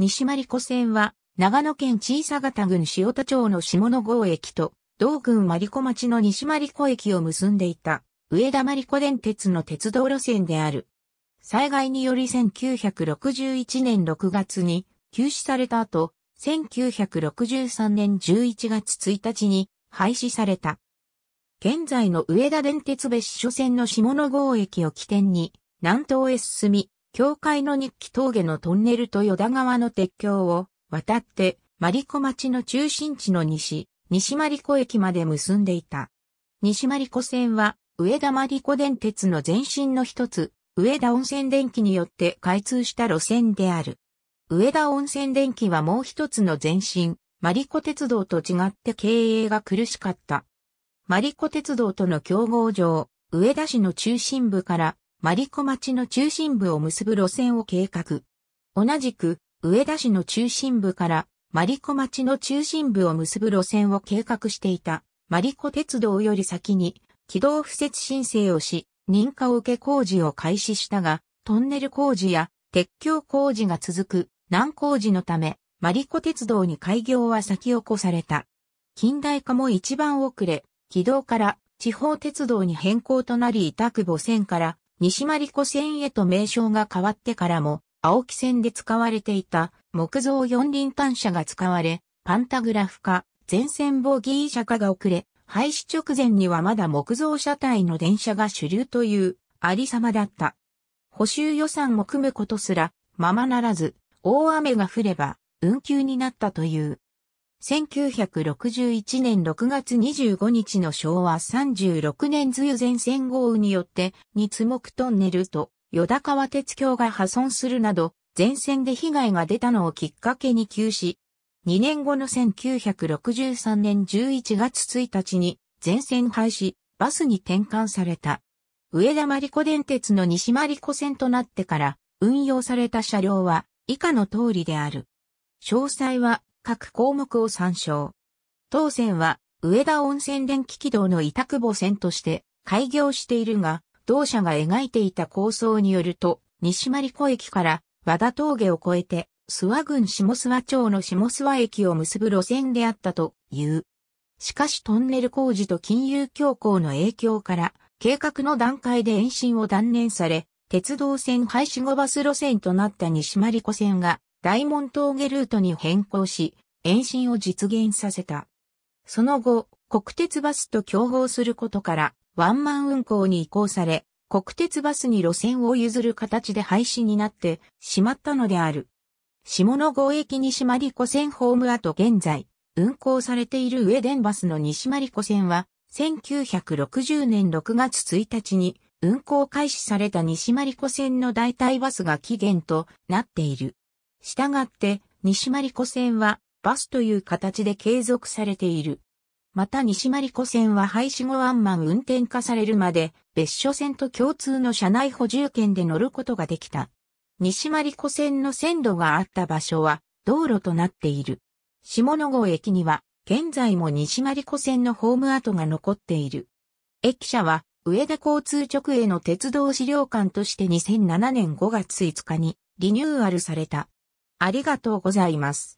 西理子線は、長野県小佐方郡塩田町の下野郷駅と、同郡理子町の西理子駅を結んでいた、上田理子電鉄の鉄道路線である。災害により1961年6月に休止された後、1963年11月1日に廃止された。現在の上田電鉄別所線の下野郷駅を起点に、南東へ進み、教会の日記峠のトンネルと田川の鉄橋を渡って、マリコ町の中心地の西、西マリコ駅まで結んでいた。西マリコ線は、上田マリコ電鉄の前身の一つ、上田温泉電機によって開通した路線である。上田温泉電機はもう一つの前身、マリコ鉄道と違って経営が苦しかった。マリコ鉄道との競合上、上田市の中心部からマリコ町の中心部を結ぶ路線を計画。同じく、上田市の中心部から、マリコ町の中心部を結ぶ路線を計画していた、マリコ鉄道より先に、軌道敷設申請をし、認可を受け工事を開始したが、トンネル工事や鉄橋工事が続く難工事のため、マリコ鉄道に開業は先起こされた。近代化も一番遅れ、軌道から地方鉄道に変更となり委託母線から西丸子線へと名称が変わってからも、青木線で使われていた木造四輪単車が使われ、パンタグラフ化、全線ボギー車化が遅れ、廃止直前にはまだ木造車体の電車が主流というありさまだった。補修予算も組むことすらままならず、大雨が降れば運休になったという。1961年6月25日の昭和36年梅雨前線豪雨によって、日木トンネルと田川鉄橋が破損するなど、前線で被害が出たのをきっかけに休止。2年後の1963年11月1日に全線廃止、バスに転換された。上田真理子電鉄の西真理子線となってから運用された車両は以下の通りである。詳細は各項目を参照。当線は、上田温泉電気軌道の委託母線として開業しているが、同社が描いていた構想によると、西丸子駅から和田峠を越えて、諏訪郡下諏訪町の下諏訪駅を結ぶ路線であったという。しかしトンネル工事と金融恐慌の影響から、計画の段階で延伸を断念され、鉄道線廃止後バス路線となった西丸子線が、大門峠ルートに変更し、延伸を実現させた。その後、国鉄バスと競合することから、ワンマン運行に移行され、国鉄バスに路線を譲る形で廃止になってしまったのである。下野号駅西マリコ線ホーム跡現在、運行されている上電バスの西マリコ線は、1960年6月1日に運行開始された西マリコ線の代替バスが期限となっている。したがって、西マリコ線はバスという形で継続されている。また西マリコ線は廃止後ワンマン運転化されるまで別所線と共通の車内補充券で乗ることができた。西マリコ線の線路があった場所は道路となっている。下野号駅には現在も西マリコ線のホーム跡が残っている。駅舎は上田交通直営の鉄道資料館として2007年5月5日にリニューアルされた。ありがとうございます。